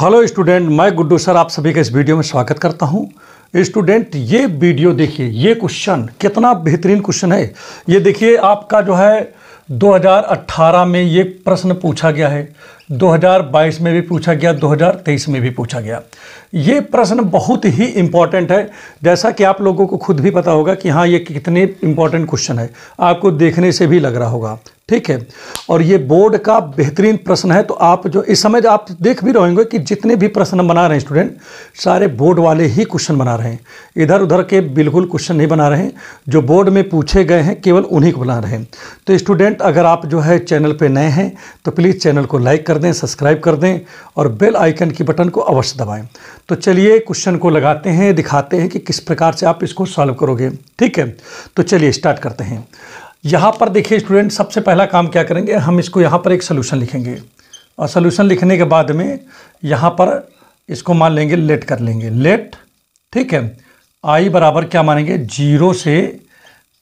hello student मैं Guddu sir आप सभी का इस वीडियो में स्वागत करता हूं स्टूडेंट ये वीडियो देखिए ये क्वेश्चन कितना बेहतरीन क्वेश्चन है ये देखिए आपका जो है 2018 में ये प्रश्न पूछा गया है 2022 में भी पूछा गया 2023 में भी पूछा गया ये प्रश्न बहुत ही इम्पॉर्टेंट है जैसा कि आप लोगों को खुद भी पता होगा कि हाँ ये कितने इम्पॉर्टेंट क्वेश्चन है आपको देखने से भी लग रहा होगा ठीक है और ये बोर्ड का बेहतरीन प्रश्न है तो आप जो इस समय आप देख भी रहेंगे कि जितने भी प्रश्न बना रहे हैं स्टूडेंट सारे बोर्ड वाले ही क्वेश्चन बना रहे हैं इधर उधर के बिल्कुल क्वेश्चन नहीं बना रहे हैं जो बोर्ड में पूछे गए हैं केवल उन्हीं को बना रहे हैं तो स्टूडेंट अगर आप जो है चैनल पर नए हैं तो प्लीज़ चैनल को लाइक कर दें सब्सक्राइब कर दें और बेल आइकन की बटन को अवश्य दबाएँ तो चलिए क्वेश्चन को लगाते हैं दिखाते हैं कि किस प्रकार से आप इसको सॉल्व करोगे ठीक है तो चलिए स्टार्ट करते हैं यहाँ पर देखिए स्टूडेंट सबसे पहला काम क्या करेंगे हम इसको यहाँ पर एक सोल्यूशन लिखेंगे और सोल्यूशन लिखने के बाद में यहाँ पर इसको मान लेंगे लेट कर लेंगे लेट ठीक है आई बराबर क्या मानेंगे जीरो से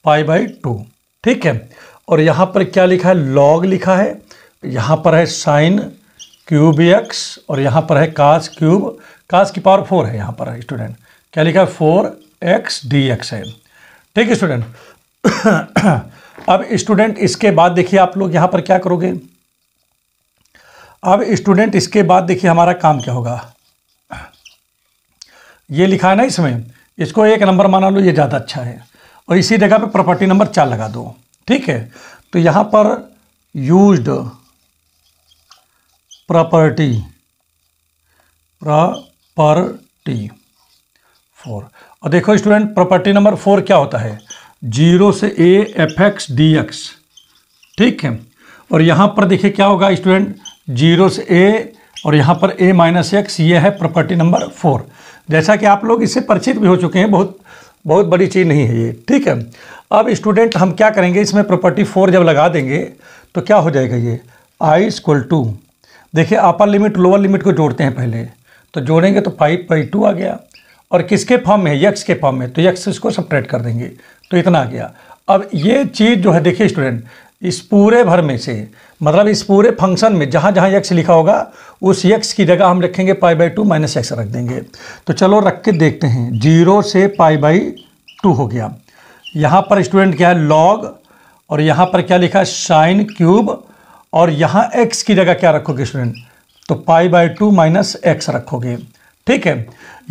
पाई बाई टू ठीक है और यहाँ पर क्या लिखा है लॉग लिखा है यहाँ पर है साइन क्यूब एक्स और यहाँ पर है काश क्यूब काश की पावर फोर है यहाँ पर है स्टूडेंट क्या लिखा है फोर एक्स डी एक्स है ठीक है स्टूडेंट अब स्टूडेंट इसके बाद देखिए आप लोग यहाँ पर क्या करोगे अब स्टूडेंट इसके बाद देखिए हमारा काम क्या होगा ये लिखा है ना इसमें इसको एक नंबर माना लो ये ज़्यादा अच्छा है और इसी जगह पे प्रॉपर्टी नंबर चार लगा दो ठीक है तो यहाँ पर यूज्ड प्रॉपर्टी प्रॉपर्टी फोर और देखो स्टूडेंट प्रॉपर्टी नंबर फोर क्या होता है जीरो से a f x d x ठीक है और यहाँ पर देखिए क्या होगा स्टूडेंट जीरो से ए और यहाँ पर ए माइनस एक्स ये है प्रॉपर्टी नंबर फोर जैसा कि आप लोग इससे परिचित भी हो चुके हैं बहुत बहुत बड़ी चीज़ नहीं है ये ठीक है अब स्टूडेंट हम क्या करेंगे इसमें प्रॉपर्टी फोर जब लगा देंगे तो क्या हो जाएगा ये आई स्क्वल टू देखिए अपर लिमिट लोअर लिमिट को जोड़ते हैं पहले तो जोड़ेंगे तो फाइव बाई टू आ गया और किसके फॉर्म में है यक्स के फॉर्म में तो यक्स इसको सपरेट कर देंगे तो इतना आ गया अब ये चीज़ जो है देखिए स्टूडेंट इस पूरे भर में से मतलब इस पूरे फंक्शन में जहाँ जहाँ यक्स लिखा होगा उस यक्स की जगह हम रखेंगे pi by two minus x रख देंगे तो चलो रख के देखते हैं जीरो से पाई बाई टू हो गया यहाँ पर स्टूडेंट क्या है लॉग और यहाँ पर क्या लिखा है साइन क्यूब और यहाँ एक्स की जगह क्या रखोगे स्टूडेंट तो pi by two minus x रखोगे ठीक है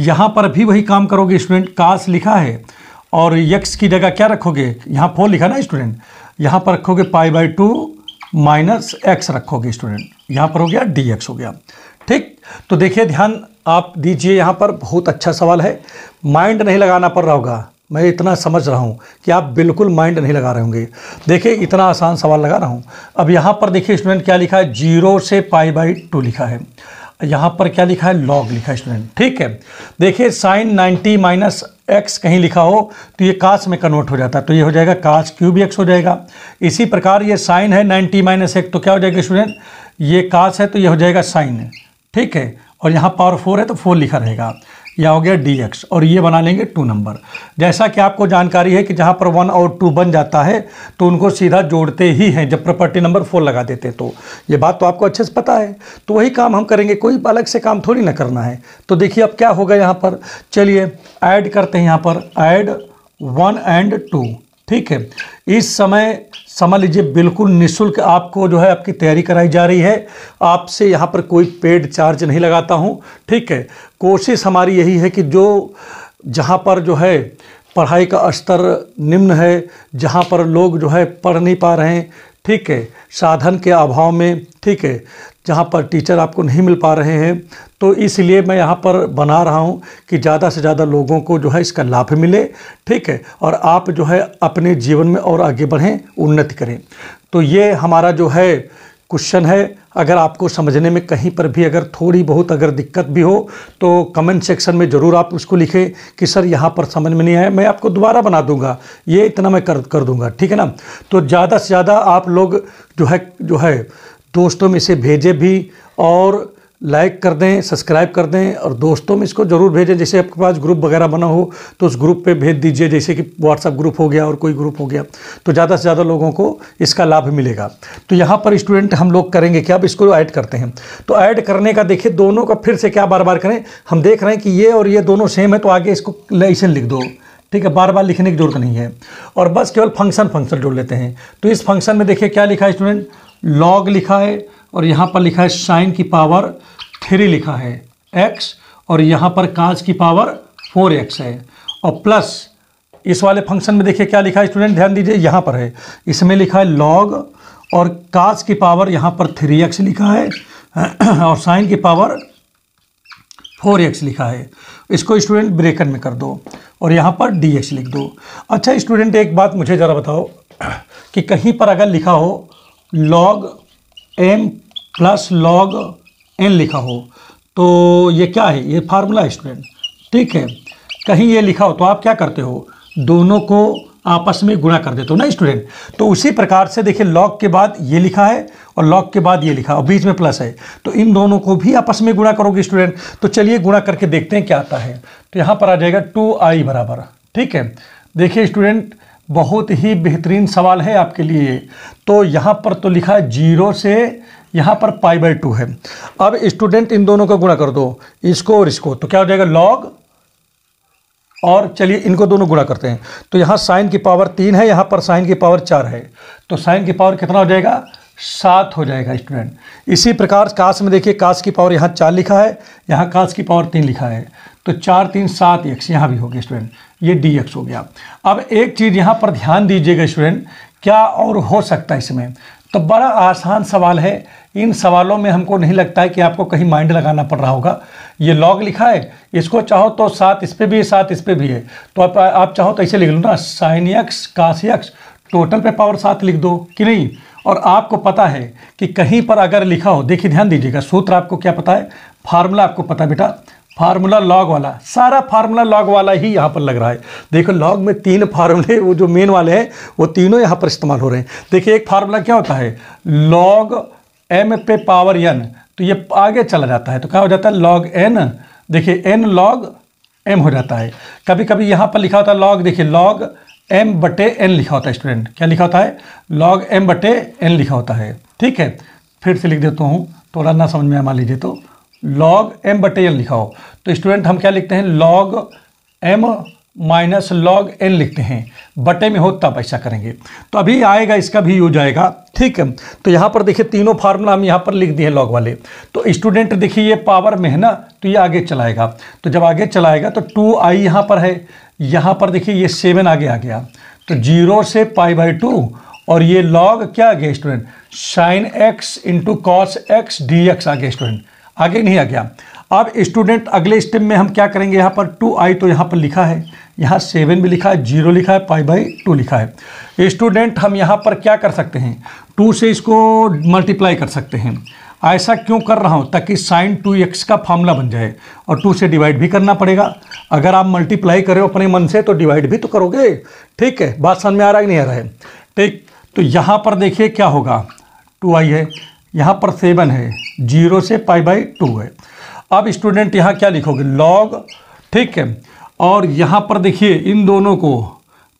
यहाँ पर भी वही काम करोगे स्टूडेंट कास लिखा है और यक्स की जगह क्या रखोगे यहाँ फोर लिखा ना स्टूडेंट यहाँ पर रखोगे pi by two minus x रखोगे स्टूडेंट यहाँ पर हो गया डी एक्स हो गया ठीक तो देखिए ध्यान आप दीजिए यहाँ पर बहुत अच्छा सवाल है माइंड नहीं लगाना पड़ रहा होगा मैं इतना समझ रहा हूँ कि आप बिल्कुल माइंड नहीं लगा रहे होंगे देखिए इतना आसान सवाल लगा रहा हूँ अब यहाँ पर देखिए स्टूडेंट क्या लिखा है जीरो से पाई बाई टू लिखा है यहाँ पर क्या लिखा है लॉग लिखा है स्टूडेंट ठीक है देखिए साइन 90 माइनस एक्स कहीं लिखा हो तो ये कास में कन्वर्ट हो जाता है तो ये हो जाएगा कास क्यूब एक्स हो जाएगा इसी प्रकार ये साइन है नाइन्टी माइनस एक तो क्या हो जाएगा स्टूडेंट ये कास है तो ये हो जाएगा साइन ठीक है और यहाँ पावर फोर है तो फोर लिखा रहेगा यह हो गया डी एक्स और ये बना लेंगे टू नंबर जैसा कि आपको जानकारी है कि जहाँ पर वन और टू बन जाता है तो उनको सीधा जोड़ते ही हैं जब प्रॉपर्टी नंबर फोर लगा देते तो ये बात तो आपको अच्छे से पता है तो वही काम हम करेंगे कोई अलग से काम थोड़ी ना करना है तो देखिए अब क्या होगा यहाँ पर चलिए ऐड करते हैं यहाँ पर ऐड वन एंड टू ठीक है इस समय समझ लीजिए बिल्कुल निशुल्क आपको जो है आपकी तैयारी कराई जा रही है आपसे यहाँ पर कोई पेड चार्ज नहीं लगाता हूँ ठीक है कोशिश हमारी यही है कि जो जहाँ पर जो है पढ़ाई का स्तर निम्न है जहाँ पर लोग जो है पढ़ नहीं पा रहे हैं ठीक है साधन के अभाव में ठीक है जहाँ पर टीचर आपको नहीं मिल पा रहे हैं तो इसलिए मैं यहाँ पर बना रहा हूँ कि ज़्यादा से ज़्यादा लोगों को जो है इसका लाभ मिले ठीक है और आप जो है अपने जीवन में और आगे बढ़ें उन्नति करें तो ये हमारा जो है क्वेश्चन है अगर आपको समझने में कहीं पर भी अगर थोड़ी बहुत अगर दिक्कत भी हो तो कमेंट सेक्शन में ज़रूर आप उसको लिखें कि सर यहाँ पर समझ में नहीं आया मैं आपको दोबारा बना दूंगा ये इतना मैं कर कर दूंगा ठीक है ना तो ज़्यादा से ज़्यादा आप लोग जो है जो है दोस्तों में से भेजे भी और लाइक कर दें सब्सक्राइब कर दें और दोस्तों में इसको ज़रूर भेजें जैसे आपके पास ग्रुप वगैरह बना हो तो उस ग्रुप पे भेज दीजिए जैसे कि व्हाट्सअप ग्रुप हो गया और कोई ग्रुप हो गया तो ज़्यादा से ज़्यादा लोगों को इसका लाभ मिलेगा तो यहाँ पर स्टूडेंट हम लोग करेंगे क्या आप इसको ऐड करते हैं तो ऐड करने का देखिए दोनों का फिर से क्या बार बार करें हम देख रहे हैं कि ये और ये दोनों सेम है तो आगे इसको ऐसे लिख दो ठीक है बार बार लिखने की जरूरत नहीं है और बस केवल फंक्शन फंक्शन जोड़ लेते हैं तो इस फंक्शन में देखिए क्या लिखा है स्टूडेंट लॉग लिखा है और यहाँ पर लिखा है साइन की पावर थ्री लिखा है एक्स और यहाँ पर कांच की पावर फोर एक्स है और प्लस इस वाले फंक्शन में देखिए क्या लिखा है स्टूडेंट ध्यान दीजिए यहाँ पर है इसमें लिखा है लॉग और कांच की पावर यहाँ पर थ्री एक्स लिखा है और साइन की पावर फोर एक्स लिखा है इसको स्टूडेंट ब्रेकन में कर दो और यहाँ पर डी एक्स लिख दो अच्छा स्टूडेंट एक बात मुझे ज़रा बताओ कि कहीं पर अगर लिखा हो log m plus log n लिखा हो तो ये क्या है ये फार्मूला स्टूडेंट ठीक है कहीं ये लिखा हो तो आप क्या करते हो दोनों को आपस में गुणा कर देते हो ना स्टूडेंट तो उसी प्रकार से देखिए लॉग के बाद ये लिखा है और लॉग के बाद ये लिखा और बीच में प्लस है तो इन दोनों को भी आपस में गुणा करोगे स्टूडेंट तो चलिए गुणा करके देखते हैं क्या आता है तो यहाँ पर आ जाएगा टू आई बराबर ठीक है देखिए स्टूडेंट बहुत ही बेहतरीन सवाल है आपके लिए तो यहाँ पर तो लिखा है जीरो से यहाँ पर पाई बाई टू है अब स्टूडेंट इन दोनों का गुणा कर दो इसको और इसको तो क्या हो जाएगा लॉग और चलिए इनको दोनों गुणा करते हैं तो यहाँ साइन की पावर तीन है यहाँ पर साइन की पावर चार है तो साइन की पावर कितना हो जाएगा सात हो जाएगा स्टूडेंट इसी प्रकार काश में देखिए काश की पावर यहाँ चार लिखा है यहाँ काश की पावर तीन लिखा है तो चार तीन सात एक्स यहाँ भी हो गया स्टूडेंट ये डी एक्स हो गया अब एक चीज़ यहाँ पर ध्यान दीजिएगा स्टूडेंट क्या और हो सकता है इसमें तो बड़ा आसान सवाल है इन सवालों में हमको नहीं लगता है कि आपको कहीं माइंड लगाना पड़ रहा होगा ये लॉग लिखा है इसको चाहो तो सात इस पर भी है सात इस पर भी है तो आप आप चाहो तो ऐसे लिख लो ना sine x cos x total पे पावर सात लिख दो कि नहीं और आपको पता है कि कहीं पर अगर लिखा हो देखिए ध्यान दीजिएगा सूत्र आपको क्या पता है फार्मूला आपको पता बेटा फार्मूला लॉग वाला सारा फार्मूला लॉग वाला ही यहाँ पर लग रहा है देखो लॉग में तीन फार्मूले वो जो मेन वाले हैं वो तीनों यहाँ पर इस्तेमाल हो रहे हैं देखिए एक फार्मूला क्या होता है लॉग एम पे पावर एन तो ये आगे चला जाता है तो क्या हो जाता है लॉग एन देखिए एन लॉग एम हो जाता है कभी कभी यहाँ पर लिखा होता है लॉग देखिए लॉग एम बटे एन लिखा होता है स्टूडेंट क्या लिखा होता है लॉग एम बटे एन लिखा होता है ठीक है फिर से लिख देता हूँ थोड़ा ना समझ में मान लीजिए तो लॉग एम बटे एन लिखा हो तो स्टूडेंट हम क्या लिखते हैं log m minus log n लिखते हैं बटे में हो तब ऐसा करेंगे तो अभी आएगा इसका भी यूज आएगा ठीक है तो यहाँ पर देखिए तीनों फार्मूला हम यहाँ पर लिख दिए लॉग वाले तो स्टूडेंट देखिए ये पावर में है ना तो ये आगे चलाएगा तो जब आगे चलाएगा तो टू आई यहाँ पर है यहाँ पर देखिए ये सेवन आगे आ गया तो जीरो से पाई बाई टू और ये लॉग क्या आ गया student sine x into cos x d x आ गया स्टूडेंट आगे नहीं आ गया अब स्टूडेंट अगले स्टेप में हम क्या करेंगे यहाँ पर टू आई तो यहाँ पर लिखा है यहाँ सेवन भी लिखा है जीरो लिखा है पाई बाई टू लिखा है स्टूडेंट हम यहाँ पर क्या कर सकते हैं टू से इसको मल्टीप्लाई कर सकते हैं ऐसा क्यों कर रहा हूँ ताकि साइन टू एक्स का फार्मूला बन जाए और टू से डिवाइड भी करना पड़ेगा अगर आप मल्टीप्लाई करो अपने मन से तो डिवाइड भी तो करोगे ठीक है बात समझ में आ रहा है नहीं आ रहा है ठीक तो यहाँ पर देखिए क्या होगा टू आई है यहाँ पर सेवन है जीरो से पाई बाई टू है अब स्टूडेंट यहाँ क्या लिखोगे लॉग ठीक है और यहाँ पर देखिए इन दोनों को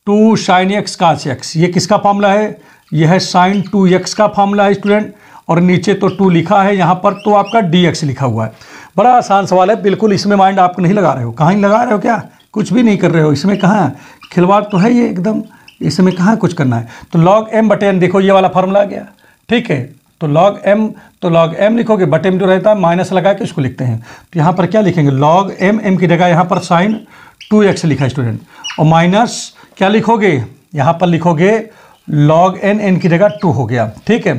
टू साइन एक्स का एक्स ये किसका फॉर्मूला है यह है साइन टू एक्स का फॉर्मूला है स्टूडेंट और नीचे तो टू लिखा है यहाँ पर तो आपका डी एक्स लिखा हुआ है बड़ा आसान सवाल है बिल्कुल इसमें माइंड आप नहीं लगा रहे हो कहाँ लगा रहे हो क्या कुछ भी नहीं कर रहे हो इसमें कहाँ खिलवाड़ तो है ये एकदम इसमें कहाँ कुछ करना है तो लॉग एम बटे देखो ये वाला फॉर्मूला आ गया ठीक है तो लॉग एम तो लॉग एम लिखोगे बट एम जो रहता है माइनस लगा के उसको लिखते हैं तो यहाँ पर क्या लिखेंगे लॉग एम एम की जगह यहाँ पर साइन टू एक्स लिखा स्टूडेंट और माइनस क्या लिखोगे यहाँ पर लिखोगे लॉग एन एन की जगह टू हो गया ठीक है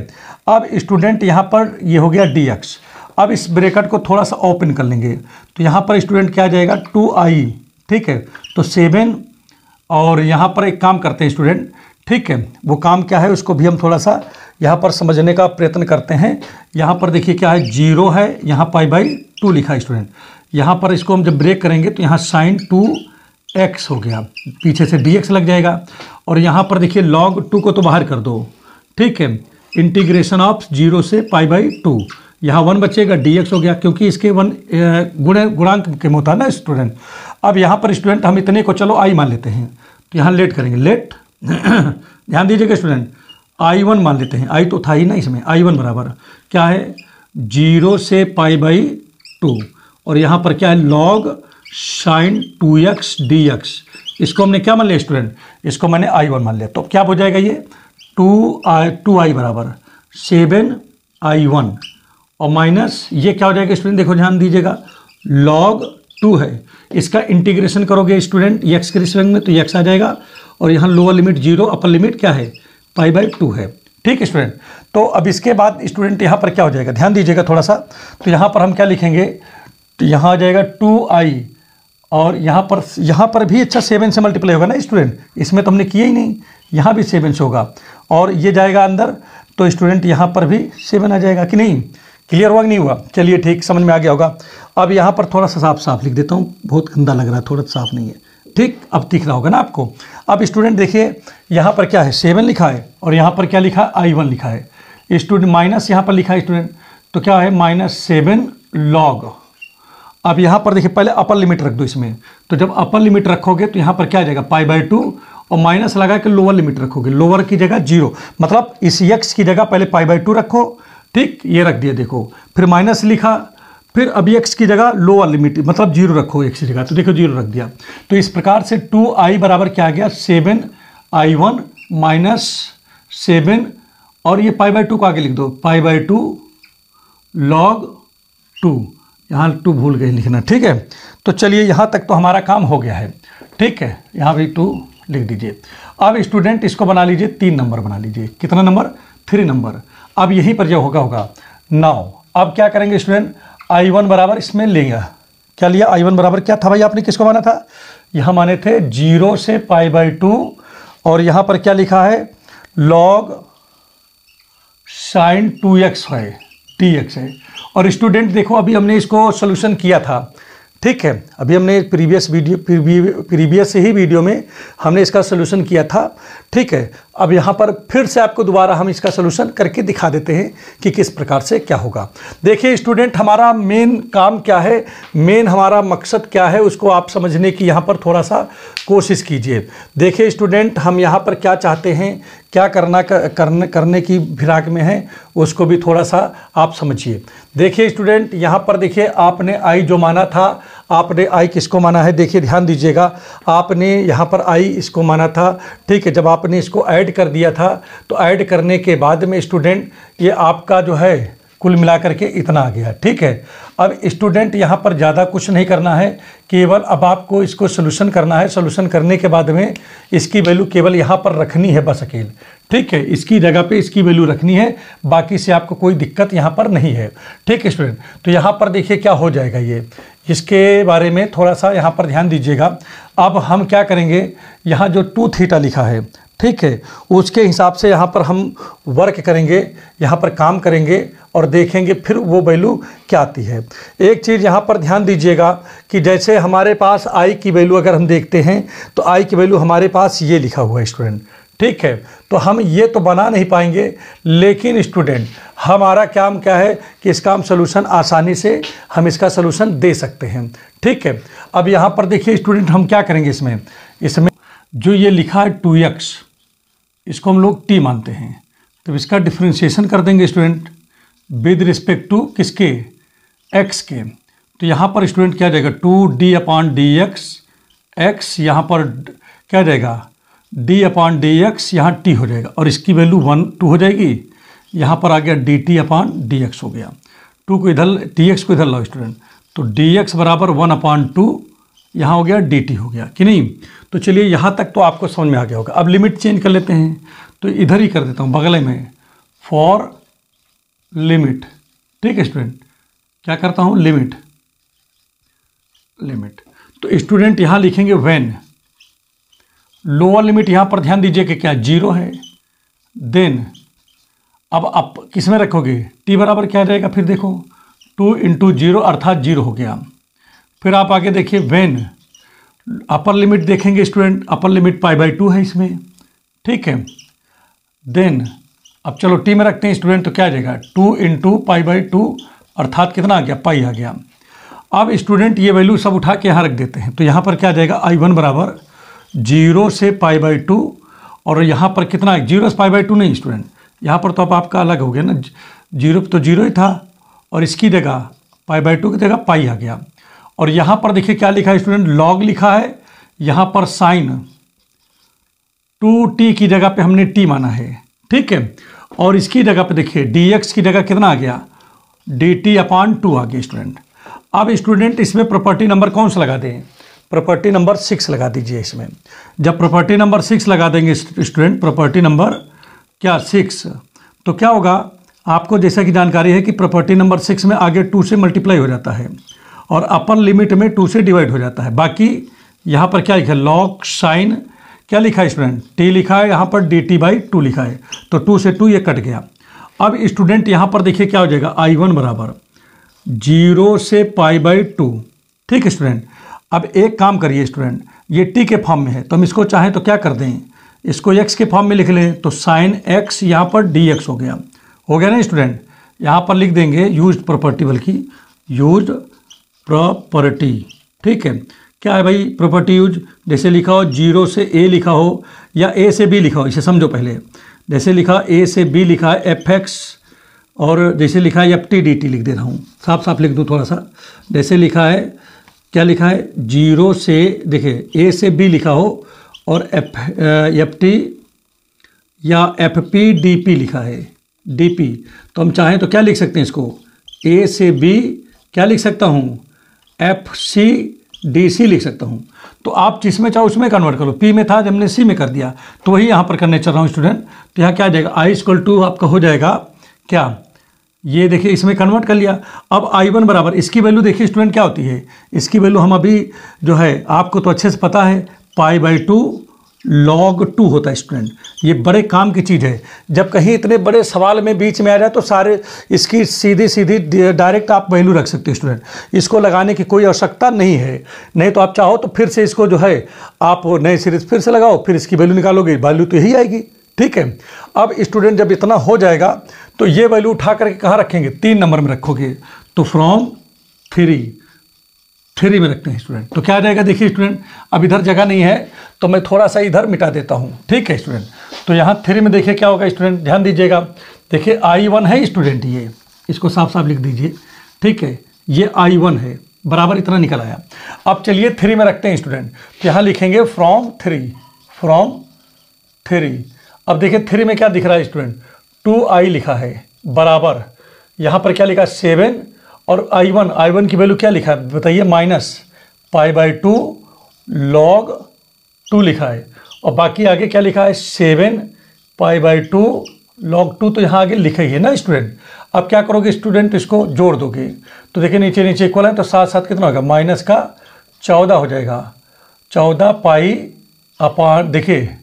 अब स्टूडेंट यहाँ पर ये हो गया डी एक्स अब इस ब्रेकेट को थोड़ा सा ओपन कर लेंगे तो यहाँ पर स्टूडेंट क्या जाएगा टू आई ठीक है तो सेवन और यहाँ पर एक काम करते हैं स्टूडेंट ठीक है वो काम क्या है उसको भी हम थोड़ा सा यहाँ पर समझने का प्रयत्न करते हैं यहाँ पर देखिए क्या है जीरो है यहाँ पाई बाई टू लिखा है स्टूडेंट यहाँ पर इसको हम जब ब्रेक करेंगे तो यहाँ साइन टू एक्स हो गया पीछे से डी एक्स लग जाएगा और यहाँ पर देखिए लॉग टू को तो बाहर कर दो ठीक है इंटीग्रेशन ऑफ जीरो से पाई बाई टू यहाँ वन बचेगा डी एक्स हो गया क्योंकि इसके वन गुण गुणांक के होता है ना स्टूडेंट अब यहाँ पर स्टूडेंट हम इतने को चलो आई मान लेते हैं तो यहाँ लेट करेंगे लेट ध्यान दीजिएगा स्टूडेंट आई वन मान लेते हैं आई तो था ही ना इसमें आई वन बराबर क्या है जीरो से पाई बाई टू और यहाँ पर क्या है log sine two x d x इसको हमने क्या मान लिया स्टूडेंट इसको मैंने आई वन मान लिया तो क्या हो जाएगा ये टू आई टू आई बराबर सेवन आई वन और माइनस ये क्या हो जाएगा स्टूडेंट देखो ध्यान दीजिएगा लॉग टू है इसका इंटीग्रेशन करोगे स्टूडेंट यक्स के रिस्पेक्ट में तो यक्स आ जाएगा और यहाँ lower limit zero upper limit क्या है पाई बाई टू है ठीक स्टूडेंट तो अब इसके बाद स्टूडेंट यहाँ पर क्या हो जाएगा ध्यान दीजिएगा थोड़ा सा तो यहाँ पर हम क्या लिखेंगे तो यहाँ आ जाएगा टू आई और यहाँ पर यहाँ पर भी अच्छा सेवन से मल्टीप्लाई होगा ना स्टूडेंट इसमें तो हमने किया ही नहीं यहाँ भी सेवन से होगा और ये जाएगा अंदर तो स्टूडेंट यहाँ पर भी सेवन आ जाएगा कि नहीं क्लियर हुआ कि नहीं हुआ चलिए ठीक समझ में आ गया होगा अब यहाँ पर थोड़ा सा साफ साफ लिख देता हूँ बहुत गंदा लग रहा है थोड़ा साफ नहीं है ठीक अब दिख रहा होगा ना आपको अब स्टूडेंट देखिए यहाँ पर क्या है सेवन लिखा है और यहाँ पर क्या लिखा है आई वन लिखा है स्टूडेंट माइनस यहाँ पर लिखा है स्टूडेंट तो क्या है माइनस सेवन लॉग अब यहाँ पर देखिए पहले अपर लिमिट रख दो इसमें तो जब अपर लिमिट रखोगे तो यहाँ पर क्या आ जाएगा पाई बाई टू और माइनस लगा के लोअर लिमिट रखोगे लोअर की जगह जीरो मतलब इस यक्स की जगह पहले पाई बाई टू रखो ठीक ये रख दिया देखो फिर माइनस लिखा फिर अभी एक्स की जगह लोअर लिमिट मतलब जीरो रखो एक्स की जगह तो देखो जीरो रख दिया तो इस प्रकार से टू आई बराबर क्या आ गया seven I one minus seven और ये पाई बाई टू को आगे लिख दो pi by two log two यहाँ टू भूल गए लिखना ठीक है तो चलिए यहाँ तक तो हमारा काम हो गया है ठीक है यहाँ भी टू लिख दीजिए अब स्टूडेंट इसको बना लीजिए तीन नंबर बना लीजिए कितना नंबर थ्री नंबर अब यहीं पर जो होगा होगा नाव अब क्या करेंगे स्टूडेंट आई वन बराबर इसमें लेगा क्या लिया आई वन बराबर क्या था भाई आपने किसको माना था यहाँ माने थे जीरो से पाई बाई टू और यहाँ पर क्या लिखा है लॉग साइन टू एक्स है टी एक्स है और स्टूडेंट देखो अभी हमने इसको सोल्यूशन किया था ठीक है अभी हमने प्रीवियस वीडियो प्रीवियस ही वीडियो में हमने इसका सोल्यूशन किया था ठीक है अब यहाँ पर फिर से आपको दोबारा हम इसका सलूशन करके दिखा देते हैं कि किस प्रकार से क्या होगा देखिए स्टूडेंट हमारा मेन काम क्या है मेन हमारा मकसद क्या है उसको आप समझने की यहाँ पर थोड़ा सा कोशिश कीजिए देखिए स्टूडेंट हम यहाँ पर क्या चाहते हैं क्या करना करने करने की फिराक में है उसको भी थोड़ा सा आप समझिए देखिए स्टूडेंट यहाँ पर देखिए आपने आई जो माना था आपने आई किसको माना है देखिए ध्यान दीजिएगा आपने यहाँ पर आई इसको माना था ठीक है जब आपने इसको ऐड कर दिया था तो ऐड करने के बाद में स्टूडेंट ये आपका जो है कुल मिलाकर के इतना आ गया ठीक है अब स्टूडेंट यहाँ पर ज़्यादा कुछ नहीं करना है केवल अब आपको इसको सोल्यूशन करना है सोल्यूशन करने के बाद में इसकी वैल्यू केवल यहाँ पर रखनी है बस अकेले ठीक है इसकी जगह पे इसकी वैल्यू रखनी है बाकी से आपको कोई दिक्कत यहाँ पर नहीं है ठीक है स्टूडेंट तो यहाँ पर देखिए क्या हो जाएगा ये इसके बारे में थोड़ा सा यहाँ पर ध्यान दीजिएगा अब हम क्या करेंगे यहाँ जो टू थीटा लिखा है ठीक है उसके हिसाब से यहाँ पर हम वर्क करेंगे यहाँ पर काम करेंगे और देखेंगे फिर वो वैल्यू क्या आती है एक चीज़ यहाँ पर ध्यान दीजिएगा कि जैसे हमारे पास आई की वैल्यू अगर हम देखते हैं तो आई की वैल्यू हमारे पास ये लिखा हुआ है स्टूडेंट ठीक है तो हम ये तो बना नहीं पाएंगे लेकिन स्टूडेंट हमारा काम क्या है कि इसका हम सोल्यूशन आसानी से हम इसका सोल्यूशन दे सकते हैं ठीक है अब यहाँ पर देखिए स्टूडेंट हम क्या करेंगे इसमें इसमें जो ये लिखा है टू एक्स इसको हम लोग टी मानते हैं तो इसका डिफ्रेंशिएशन कर देंगे स्टूडेंट विद रिस्पेक्ट टू किसके एक्स के तो यहाँ पर स्टूडेंट क्या जाएगा two d upon d x x यहाँ पर क्या जाएगा डी अपॉन डी एक्स यहाँ टी हो जाएगा और इसकी वैल्यू वन टू हो जाएगी यहाँ पर आ गया d t upon d x हो गया टू को इधर टी एक्स को इधर लाओ स्टूडेंट तो डी एक्स बराबर वन अपॉन टू यहाँ हो गया डी टी हो गया कि नहीं तो चलिए यहाँ तक तो आपको समझ में आ गया होगा अब लिमिट चेंज कर लेते हैं तो इधर ही कर देता हूँ बगले में फॉर लिमिट ठीक है स्टूडेंट क्या करता हूँ लिमिट लिमिट तो स्टूडेंट यहाँ लिखेंगे वेन लोअर लिमिट यहाँ पर ध्यान दीजिए कि क्या जीरो है देन अब आप किस में रखोगे टी बराबर क्या जाएगा फिर देखो टू इंटू जीरो अर्थात जीरो हो गया फिर आप आगे देखिए वेन अपर लिमिट देखेंगे student upper limit pi by two है इसमें ठीक है देन अब चलो टी में रखते हैं स्टूडेंट तो क्या आ जाएगा two into pi by two अर्थात कितना आ गया पाई आ गया अब स्टूडेंट ये वैल्यू सब उठा के यहाँ रख देते हैं तो यहाँ पर क्या आ जाएगा आई वन बराबर जीरो से पाई बाई टू और यहाँ पर कितना जीरो से पाई बाई टू नहीं स्टूडेंट यहाँ पर तो अब आपका अलग हो गया ना जीरो तो जीरो ही था और इसकी जगह पाई बाई टू की जगह पाई आ गया और यहाँ पर देखिए क्या लिखा है स्टूडेंट लॉग लिखा है यहाँ पर साइन टू टी की जगह पे हमने टी माना है ठीक है और इसकी जगह पे देखिए डी एक्स की जगह कितना आ गया डी टी अपॉन टू आ गया स्टूडेंट अब स्टूडेंट इसमें प्रॉपर्टी नंबर कौन सा लगा दें प्रॉपर्टी नंबर सिक्स लगा दीजिए इसमें जब प्रॉपर्टी नंबर सिक्स लगा देंगे स्टूडेंट प्रॉपर्टी नंबर क्या सिक्स तो क्या होगा आपको जैसा कि जानकारी है कि प्रॉपर्टी नंबर सिक्स में आगे टू से मल्टीप्लाई हो जाता है और अपर लिमिट में टू से डिवाइड हो जाता है बाकी यहाँ पर क्या लिखा है लॉक साइन क्या लिखा है स्टूडेंट टी लिखा है यहाँ पर डी टी बाई टू लिखा है तो टू से टू ये कट गया अब स्टूडेंट यहाँ पर देखिए क्या हो जाएगा आई वन बराबर जीरो से पाई बाई टू ठीक है स्टूडेंट अब एक काम करिए स्टूडेंट ये टी के फॉर्म में है तो हम इसको चाहें तो क्या कर दें इसको एक्स के फॉर्म में लिख लें तो साइन एक्स यहाँ पर डी एक्स हो गया हो गया ना स्टूडेंट यहाँ पर लिख देंगे यूज प्रॉपर्टी बल्कि यूज प्रॉपर्टी ठीक है क्या है भाई प्रॉपर्टी यूज जैसे लिखा हो जीरो से ए लिखा हो या ए से बी लिखा हो इसे समझो पहले जैसे लिखा ए से बी लिखा है एफ एक्स और जैसे लिखा है एफ टी डी टी लिख दे रहा हूँ साफ साफ लिख दूँ थोड़ा सा जैसे लिखा है क्या लिखा है जीरो से देखिए ए से बी लिखा हो और एफ एफ टी या एफ पी डी पी लिखा है डी पी तो हम चाहें तो क्या लिख सकते हैं इसको ए से बी क्या लिख सकता हूँ एफ सी डी सी लिख सकता हूँ तो आप जिसमें चाहो उसमें कन्वर्ट करो पी में था जब हमने सी में कर दिया तो वही यहाँ पर करने चल रहा हूँ स्टूडेंट तो यहाँ क्या आ जाएगा आई इक्वल टू आपका हो जाएगा क्या ये देखिए इसमें कन्वर्ट कर लिया अब आई वन बराबर इसकी वैल्यू देखिए स्टूडेंट क्या होती है इसकी वैल्यू हम अभी जो है आपको तो अच्छे से पता है pi by two log two होता है स्टूडेंट ये बड़े काम की चीज़ है जब कहीं इतने बड़े सवाल में बीच में आ जाए तो सारे इसकी सीधी सीधी डायरेक्ट आप वैल्यू रख सकते हैं स्टूडेंट इसको लगाने की कोई आवश्यकता नहीं है नहीं तो आप चाहो तो फिर से इसको जो है आप नए सीरीज फिर से लगाओ फिर इसकी वैल्यू निकालोगे वैल्यू तो यही आएगी ठीक है अब स्टूडेंट जब इतना हो जाएगा तो ये वैल्यू उठा करके कहाँ रखेंगे तीन नंबर में रखोगे तो फ्रॉम थ्री थ्री में रखते हैं स्टूडेंट तो क्या आ जाएगा देखिए स्टूडेंट अब इधर जगह नहीं है तो मैं थोड़ा सा इधर मिटा देता हूँ ठीक है स्टूडेंट तो यहाँ थ्री में देखिए क्या होगा स्टूडेंट ध्यान दीजिएगा देखिए आई वन है स्टूडेंट ये इसको साफ साफ लिख दीजिए ठीक है ये आई वन है बराबर इतना निकल आया अब चलिए थ्री में रखते हैं स्टूडेंट तो यहाँ लिखेंगे फ्रॉम थ्री फ्रॉम थ्री अब देखिए थ्री में क्या दिख रहा है स्टूडेंट टू आई लिखा है बराबर यहाँ पर क्या लिखा है सेवन और आई वन आई वन की वैल्यू क्या लिखा है बताइए minus pi by two log two लिखा है और बाकी आगे क्या लिखा है seven pi by two log two तो यहाँ आगे लिखा ही है ना स्टूडेंट अब क्या करोगे स्टूडेंट इसको जोड़ दोगे तो देखिए नीचे नीचे इक्वल है तो साथ साथ कितना होगा माइनस का चौदह हो जाएगा चौदह पाई अपान देखिए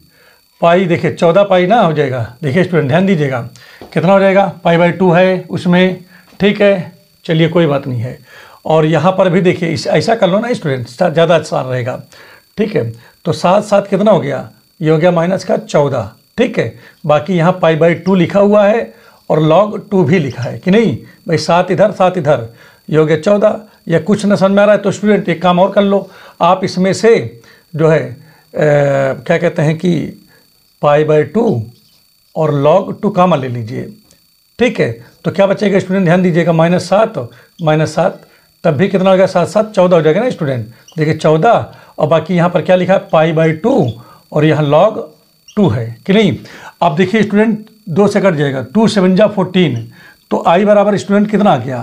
पाई देखिए चौदह पाई ना हो जाएगा देखिए स्टूडेंट ध्यान दीजिएगा कितना हो जाएगा पाई बाई टू है उसमें ठीक है चलिए कोई बात नहीं है और यहाँ पर भी देखिए इस ऐसा कर लो ना स्टूडेंट ज़्यादा अच्छा रहेगा ठीक है तो सात सात कितना हो गया ये हो गया माइनस का चौदह ठीक है बाकी यहाँ पाई बाई टू लिखा हुआ है और लॉग टू भी लिखा है कि नहीं भाई सात इधर सात इधर ये हो गया चौदह या कुछ न समझ में आ रहा है तो स्टूडेंट एक काम और कर लो आप इसमें से जो है ए, क्या कहते हैं कि पाई बाई टू और लॉग टू कामा ले लीजिए ठीक है तो क्या बचेगा स्टूडेंट ध्यान दीजिएगा माइनस सात माइनस सात तब भी कितना हो जाएगा सात सात चौदह हो जाएगा ना स्टूडेंट देखिए चौदह और बाकी यहाँ पर क्या लिखा है पाई बाई टू और यहाँ लॉग टू है कि नहीं अब देखिए स्टूडेंट दो से कट जाएगा टू सेवनजा फोर्टीन तो आई बराबर स्टूडेंट कितना आ गया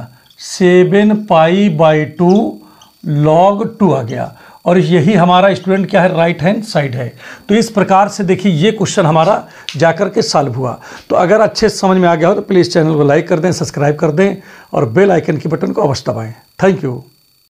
seven pi by two log two आ गया और यही हमारा स्टूडेंट क्या है राइट हैंड साइड है तो इस प्रकार से देखिए ये क्वेश्चन हमारा जाकर के सॉल्व हुआ तो अगर अच्छे से समझ में आ गया हो तो प्लीज़ चैनल को लाइक कर दें सब्सक्राइब कर दें और बेल आइकन के बटन को अवश्य दबाएँ थैंक यू